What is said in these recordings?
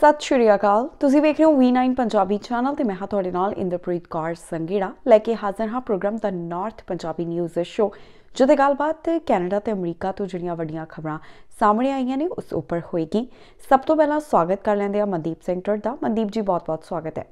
ਸਤਿ ਸ਼੍ਰੀ ਅਕਾਲ ਤੁਸੀਂ ਵੇਖ ਰਹੇ ਹੋ V9 ਪੰਜਾਬੀ ਚੈਨਲ ਤੇ ਮੈਂ ਹਾਂ ਤੁਹਾਡੇ ਨਾਲ ਇੰਦਰਪ੍ਰੀਤ ਕੌਰ ਸੰਗੀੜਾ ਲੈ ਕੇ ਹਾਜ਼ਰ ਹਾਂ ਪ੍ਰੋਗਰਾਮ ਦਾ ਨਾਰਥ ਪੰਜਾਬੀ ਨਿਊਜ਼ ਸ਼ੋ ਜਿਹਦੇ ਗੱਲਬਾਤ ਕੈਨੇਡਾ ਤੇ ਅਮਰੀਕਾ ਤੋਂ ਜਿਹੜੀਆਂ ਵੱਡੀਆਂ ਖਬਰਾਂ ਸਾਹਮਣੇ ਆਈਆਂ ਨੇ ਉਸ ਉੱਪਰ ਹੋਏਗੀ ਸਭ ਤੋਂ ਪਹਿਲਾਂ ਸਵਾਗਤ ਕਰ ਲੈਂਦੇ ਆ ਮਨਦੀਪ ਸਿੰਘ ਟਰ ਦਾ ਮਨਦੀਪ ਜੀ ਬਹੁਤ-ਬਹੁਤ ਸਵਾਗਤ ਹੈ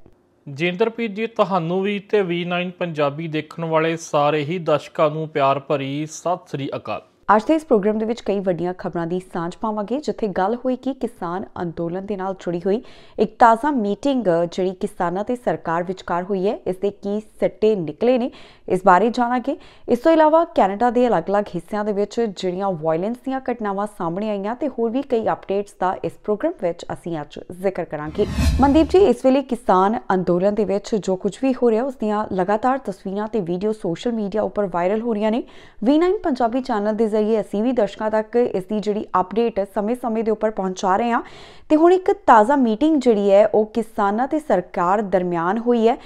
ਜਿੰਦਰਪ੍ਰੀਤ ਜੀ ਤੁਹਾਨੂੰ ਵੀ ਤੇ V9 ਪੰਜਾਬੀ ਦੇਖਣ ਵਾਲੇ ਸਾਰੇ ਹੀ ਦਰਸ਼ਕਾਂ ਨੂੰ ਪਿਆਰ ਭਰੀ ਸਤਿ ਸ੍ਰੀ ਅਕਾਲ ਅੱਜ ਦੇ ਇਸ ਪ੍ਰੋਗਰਾਮ ਦੇ ਵਿੱਚ ਕਈ ਵੱਡੀਆਂ ਖਬਰਾਂ ਦੀ ਸਾਂਝ ਪਾਵਾਂਗੇ ਜਿੱਥੇ ਗੱਲ ਹੋਈ ਕਿ ਕਿਸਾਨ ਅੰਦੋਲਨ ਦੇ ਨਾਲ ਜੁੜੀ ਹੋਈ ਇੱਕ ਤਾਜ਼ਾ ਮੀਟਿੰਗ ਜਿਹੜੀ ਕਿਸਾਨਾਂ ਤੇ ਸਰਕਾਰ ਵਿਚਕਾਰ ਹੋਈ ਹੈ ਇਸ ਦੇ ਕੀ ਸੱਟੇ ਨਿਕਲੇ ਨੇ ਇਸ ਬਾਰੇ ਜਾਣਾਂਗੇ ਇਸ ਤੋਂ ਇਲਾਵਾ ਕੈਨੇਡਾ ਦੇ ਅਲੱਗ-ਅਲੱਗ ਹਿੱਸਿਆਂ ਦੇ ਵਿੱਚ ਜਿਹੜੀਆਂ ਵਾਇਲੈਂਸ ਦੀਆਂ ਘਟਨਾਵਾਂ ਸਾਹਮਣੇ ਆਈਆਂ ਤੇ ਹੋਰ ਵੀ ਕਈ ਅਪਡੇਟਸ ਦਾ ਇਸ ਪ੍ਰੋਗਰਾਮ ਵਿੱਚ ਅਸੀਂ ਅੱਜ ਜ਼ਿਕਰ ਕਰਾਂਗੇ ਮਨਦੀਪ ਜੀ ਇਸ ਵੇਲੇ ਕਿਸਾਨ ਅੰਦੋਲਨ ਦੇ ਵਿੱਚ ਜੋ ਕੁਝ ਵੀ ਹੋ ਰਿਹਾ ਉਸ ਦੀਆਂ ਲਗਾਤਾਰ ਤਸਵੀਰਾਂ ਤੇ ਵੀਡੀਓ ਸੋਸ਼ਲ ਮੀਡੀਆ ਉੱਪਰ ਵਾਇਰਲ ਹੋ ਰਹੀਆਂ ਨੇ V9 ਪੰਜਾਬੀ ਚੈਨਲ ਦੇ ਜ਼ਰੀਏ ਅਸੀਂ ਵੀ ਦਰਸ਼ਕਾਂ ਤੱਕ ਇਸ ਦੀ ਜਿਹੜੀ ਅਪਡੇਟ ਸਮੇਂ-ਸਮੇਂ ਦੇ ਉੱਪਰ ਪਹੁੰਚਾ ਰਹੇ ਹਾਂ ਤੇ ਹੁਣ ਇੱਕ ਤਾਜ਼ਾ ਮੀਟਿੰਗ ਜਿਹੜੀ ਹੈ ਉਹ ਕਿਸਾਨਾਂ ਤੇ ਸਰਕਾਰ ਦਰਮਿਆਨ ਹੋਈ ਹੈ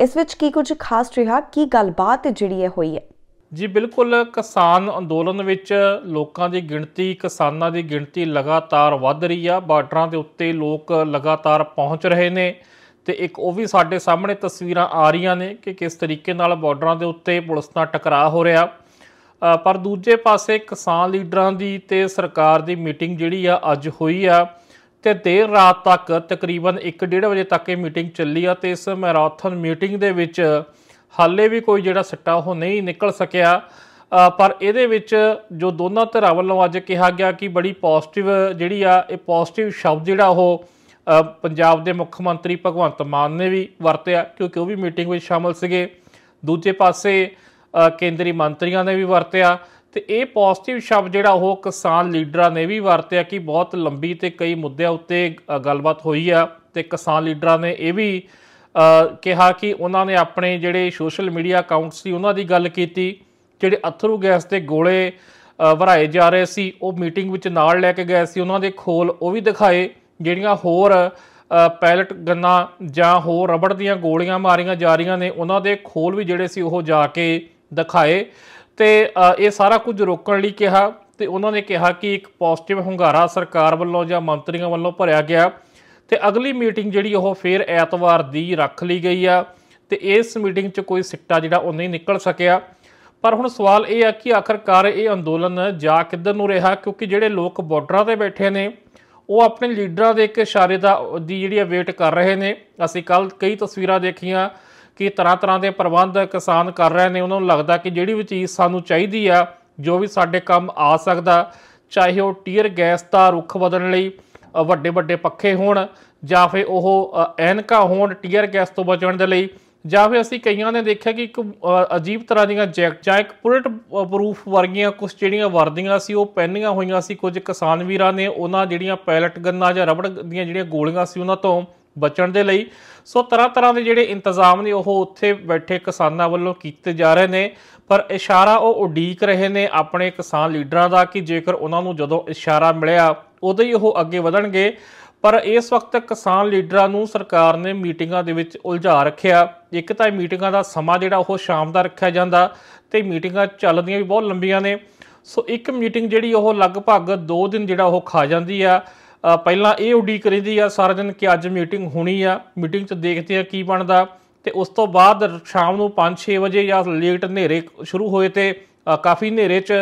ਇਸ ਵਿੱਚ ਕੀ ਕੁਝ ਖਾਸ ਰਿਹਾ ਕੀ ਗੱਲਬਾਤ ਜਿਹੜੀ ਹੈ ਹੋਈ ਹੈ ਜੀ ਬਿਲਕੁਲ ਕਿਸਾਨ ਅੰਦੋਲਨ ਵਿੱਚ ਲੋਕਾਂ ਦੀ ਗਿਣਤੀ ਕਿਸਾਨਾਂ ਦੀ ਗਿਣਤੀ ਲਗਾਤਾਰ ਵੱਧ ਰਹੀ ਆ ਬਾਰਡਰਾਂ ਦੇ ਉੱਤੇ ਲੋਕ ਲਗਾਤਾਰ ਪਹੁੰਚ ਰਹੇ ਨੇ ਤੇ ਇੱਕ ਉਹ ਵੀ ਸਾਡੇ ਸਾਹਮਣੇ ਤਸਵੀਰਾਂ ਆ ਰਹੀਆਂ ਨੇ ਕਿ ਕਿਸ ਤਰੀਕੇ ਨਾਲ ਬਾਰਡਰਾਂ ਦੇ ਉੱਤੇ ਪੁਲਿਸ ਨਾਲ ਟਕਰਾਅ ਹੋ ਰਿਹਾ ਪਰ ਦੂਜੇ ਪਾਸੇ ਕਿਸਾਨ ਲੀਡਰਾਂ ਦੀ ਤੇ ਸਰਕਾਰ ਦੀ ਮੀਟਿੰਗ ਜਿਹੜੀ ਆ ਅੱਜ ਹੋਈ ਆ ਤੇ ਦੇਰ ਰਾਤ ਤੱਕ ਤਕਰੀਬਨ 1:30 ਵਜੇ ਤੱਕ ਇਹ ਮੀਟਿੰਗ ਚੱਲੀ ਆ ਤੇ ਇਸ ਮੈਰਾਥਨ ਮੀਟਿੰਗ ਦੇ ਵਿੱਚ ਹਾਲੇ ਵੀ ਕੋਈ ਜਿਹੜਾ ਸੱਟਾ ਉਹ ਨਹੀਂ ਨਿਕਲ ਸਕਿਆ ਪਰ ਇਹਦੇ ਵਿੱਚ ਜੋ ਦੋਨਾਂ ਧਿਰਾਂ ਵੱਲੋਂ ਅੱਜ ਕਿਹਾ ਗਿਆ ਕਿ ਬੜੀ ਪੋਜ਼ਿਟਿਵ ਜਿਹੜੀ ਆ ਇਹ ਪੋਜ਼ਿਟਿਵ ਸ਼ਬਦ ਜਿਹੜਾ ਉਹ ਪੰਜਾਬ ਦੇ ਮੁੱਖ ਮੰਤਰੀ ਭਗਵੰਤ ਮਾਨ ਨੇ ਵੀ ਵਰਤਿਆ ਕਿਉਂਕਿ ਉਹ ਵੀ ਮੀਟਿੰਗ ਵਿੱਚ ਸ਼ਾਮਲ ਸੀਗੇ ਦੂਜੇ ਪਾਸੇ ਕੇਂਦਰੀ ਮੰਤਰੀਆਂ ਨੇ ਵੀ ਵਰਤਿਆ ਤੇ ਇਹ ਪੋਜ਼ਿਟਿਵ ਸ਼ਬਦ ਜਿਹੜਾ ਉਹ ਕਿਸਾਨ ਲੀਡਰਾਂ ਨੇ ਵੀ ਵਰਤਿਆ ਕਿ ਬਹੁਤ ਲੰਬੀ ਤੇ ਕਈ ਮੁੱਦਿਆਂ ਉੱਤੇ ਗੱਲਬਾਤ ਹੋਈ ਆ ਤੇ ਕਿਸਾਨ ਲੀਡਰਾਂ ਨੇ ਇਹ ਵੀ ਕਿਹਾ ਕਿ ਉਹਨਾਂ ਨੇ ਆਪਣੇ ਜਿਹੜੇ ਸੋਸ਼ਲ ਮੀਡੀਆ ਅਕਾਊਂਟਸ ਸੀ ਉਹਨਾਂ ਦੀ ਗੱਲ ਕੀਤੀ ਜਿਹੜੇ ਅਥਰੂ ਗੈਸ ਤੇ ਗੋਲੇ ਭਰਾਏ ਜਾ ਰਹੇ ਸੀ ਉਹ ਮੀਟਿੰਗ ਵਿੱਚ ਨਾਲ ਲੈ ਕੇ ਗਏ ਸੀ ਉਹਨਾਂ ਦੇ ਖੋਲ ਉਹ ਵੀ ਦਿਖਾਏ ਜਿਹੜੀਆਂ ਹੋਰ ਪੈਲਟ ਗੰਨਾ ਜਾਂ ਹੋਰ ਰਬੜ ਦੀਆਂ ਗੋਲੀਆਂ ਮਾਰੀਆਂ ਜਾ ਰਹੀਆਂ ਨੇ ਉਹਨਾਂ ਦੇ ਖੋਲ ਵੀ ਜਿਹੜੇ ਸੀ ਉਹ ਜਾ ਕੇ ਦਿਖਾਏ ਤੇ ਇਹ ਸਾਰਾ ਕੁਝ ਰੋਕਣ ਲਈ ਕਿਹਾ ਤੇ ਉਹਨਾਂ ਨੇ ਕਿਹਾ ਕਿ ਇੱਕ ਪੋਜ਼ਿਟਿਵ ਹੰਗਾਰਾ ਸਰਕਾਰ ਵੱਲੋਂ ਜਾਂ ਮੰਤਰੀਆਂ ਵੱਲੋਂ ਭਰਿਆ ਗਿਆ ਤੇ ਅਗਲੀ ਮੀਟਿੰਗ ਜਿਹੜੀ ਉਹ ਫੇਰ ਐਤਵਾਰ ਦੀ ਰੱਖ ਲਈ ਗਈ ਆ ਤੇ ਇਸ ਮੀਟਿੰਗ 'ਚ ਕੋਈ ਸਿੱਟਾ ਜਿਹੜਾ ਉਹ ਨਹੀਂ ਨਿਕਲ ਸਕਿਆ ਪਰ ਹੁਣ ਸਵਾਲ ਇਹ ਆ ਕਿ ਆਖਰਕਾਰ ਇਹ ਅੰਦੋਲਨ ਜਾ ਕਿੱਧਰ ਨੂੰ ਰਿਹਾ ਕਿਉਂਕਿ ਜਿਹੜੇ ਲੋਕ ਬਾਰਡਰਾਂ ਤੇ ਬੈਠੇ ਨੇ ਉਹ ਆਪਣੇ ਲੀਡਰਾਂ ਦੇ ਇੱਕ ਇਸ਼ਾਰੇ ਦਾ ਦੀ ਜਿਹੜੀ ਵੇਟ ਕਰ ਰਹੇ ਨੇ ਅਸੀਂ ਕੱਲ ਕਈ ਤਸਵੀਰਾਂ ਦੇਖੀਆਂ ਕਿ ਤਰ੍ਹਾਂ ਤਰ੍ਹਾਂ ਦੇ ਪ੍ਰਬੰਧ ਕਿਸਾਨ ਕਰ ਰਹੇ ਨੇ ਉਹਨਾਂ ਨੂੰ ਲੱਗਦਾ ਕਿ ਜਿਹੜੀ ਵੀ ਚੀਜ਼ ਸਾਨੂੰ ਚਾਹੀਦੀ ਆ ਜੋ ਵੀ ਸਾਡੇ ਕੰਮ ਆ ਸਕਦਾ ਚਾਹੇ ਉਹ ਟੀਅਰ ਗੈਸ ਦਾ ਰੁੱਖ ਬਦਲਣ ਲਈ ਵੱਡੇ ਵੱਡੇ ਪੱਖੇ ਹੋਣ ਜਾਂ ਫਿਰ ਉਹ ਐਨਕਾ ਹੋਣ ਟੀਅਰ ਗੈਸ ਤੋਂ ਬਚਣ ਦੇ ਲਈ ਜਾਂ ਫਿਰ ਅਸੀਂ ਕਈਆਂ ਨੇ ਦੇਖਿਆ ਕਿ ਇੱਕ ਅਜੀਬ ਤਰ੍ਹਾਂ ਦੀਆਂ ਜੈਕ ਜਾਂ ਇੱਕ ਪੁਲਟ ਪ੍ਰੂਫ ਵਰਗੀਆਂ ਕੁਝ ਜਿਹੜੀਆਂ ਵਰਦੀਆਂ ਸੀ ਉਹ ਪਹਿਨੀਆਂ ਹੋਈਆਂ ਸੀ ਕੁਝ ਕਿਸਾਨ ਵੀਰਾਂ ਨੇ ਉਹਨਾਂ ਜਿਹੜੀਆਂ ਪੈਲਟ ਗੰਨਾ ਜਾਂ ਰਬੜ ਦੀਆਂ ਜਿਹੜੀਆਂ ਗੋਲੀਆਂ ਸੀ ਉਹਨਾਂ ਤੋਂ ਬਚਣ ਦੇ ਲਈ ਸੋ ਤਰ੍ਹਾਂ ਤਰ੍ਹਾਂ ਦੇ ਜਿਹੜੇ ਇੰਤਜ਼ਾਮ ਨੇ ਉਹ ਉੱਥੇ ਬੈਠੇ ਕਿਸਾਨਾਂ ਵੱਲੋਂ ਕੀਤੇ ਜਾ ਰਹੇ ਨੇ ਪਰ ਇਸ਼ਾਰਾ ਉਹ ਉਡੀਕ ਰਹੇ ਨੇ ਆਪਣੇ ਕਿਸਾਨ ਲੀਡਰਾਂ ਦਾ ਕਿ ਜੇਕਰ ਉਹਨਾਂ ਨੂੰ ਜਦੋਂ ਇਸ਼ਾਰਾ ਮਿਲਿਆ ਉਦੋਂ ਹੀ ਉਹ ਅੱਗੇ ਵਧਣਗੇ ਪਰ ਇਸ ਵਕਤ ਕਿਸਾਨ ਲੀਡਰਾਂ ਨੂੰ ਸਰਕਾਰ ਨੇ ਮੀਟਿੰਗਾਂ ਦੇ ਵਿੱਚ ਉਲਝਾ ਰੱਖਿਆ ਇੱਕ ਤਾਂ ਮੀਟਿੰਗਾਂ ਦਾ ਸਮਾਂ ਜਿਹੜਾ ਉਹ ਸ਼ਾਮ ਦਾ ਰੱਖਿਆ ਜਾਂਦਾ ਤੇ ਮੀਟਿੰਗਾਂ ਚੱਲਦੀਆਂ ਵੀ ਬਹੁਤ ਲੰਬੀਆਂ ਨੇ ਸੋ ਇੱਕ ਮੀਟਿੰਗ ਜਿਹੜੀ ਉਹ ਲਗਭਗ 2 ਦਿਨ ਜਿਹੜਾ ਉਹ ਖਾ ਜਾਂਦੀ ਆ ਪਹਿਲਾਂ ਇਹ ਉਡੀਕ ਰਹਿੰਦੀ ਆ ਸਾਰਾ ਦਿਨ ਕਿ ਅੱਜ ਮੀਟਿੰਗ ਹੋਣੀ ਆ ਮੀਟਿੰਗ 'ਚ ਦੇਖਦੇ ਆ ਕੀ ਬਣਦਾ ਤੇ ਉਸ ਤੋਂ ਬਾਅਦ ਸ਼ਾਮ ਨੂੰ 5-6 ਵਜੇ ਜਾਂ ਲੇਟ ਹਨੇਰੇ ਸ਼ੁਰੂ ਹੋਏ ਤੇ ਕਾਫੀ ਹਨੇਰੇ 'ਚ